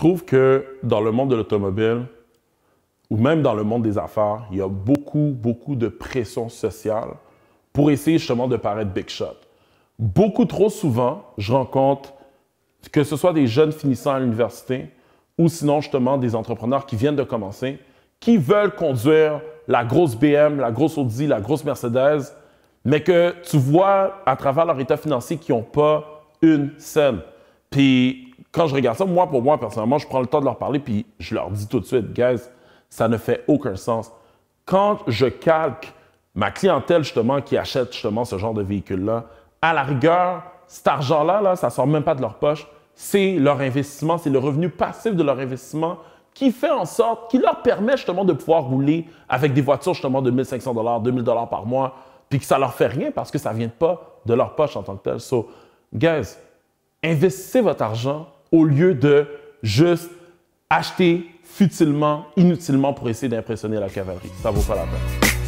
trouve que dans le monde de l'automobile, ou même dans le monde des affaires, il y a beaucoup, beaucoup de pression sociale pour essayer justement de paraître big shot. Beaucoup trop souvent, je rencontre que ce soit des jeunes finissant à l'université ou sinon justement des entrepreneurs qui viennent de commencer, qui veulent conduire la grosse BM, la grosse Audi, la grosse Mercedes, mais que tu vois à travers leur état financier qu'ils n'ont pas une scène. Puis quand je regarde ça, moi, pour moi, personnellement, je prends le temps de leur parler, puis je leur dis tout de suite, guys, ça ne fait aucun sens. Quand je calque ma clientèle, justement, qui achète justement ce genre de véhicule-là, à la rigueur, cet argent-là, là, ça ne sort même pas de leur poche. C'est leur investissement, c'est le revenu passif de leur investissement qui fait en sorte, qui leur permet justement de pouvoir rouler avec des voitures justement de 1 dollars, 2000 dollars par mois, puis que ça leur fait rien parce que ça vient pas de leur poche en tant que tel. So, guys, Investissez votre argent au lieu de juste acheter futilement, inutilement pour essayer d'impressionner la cavalerie. Ça vaut pas la peine.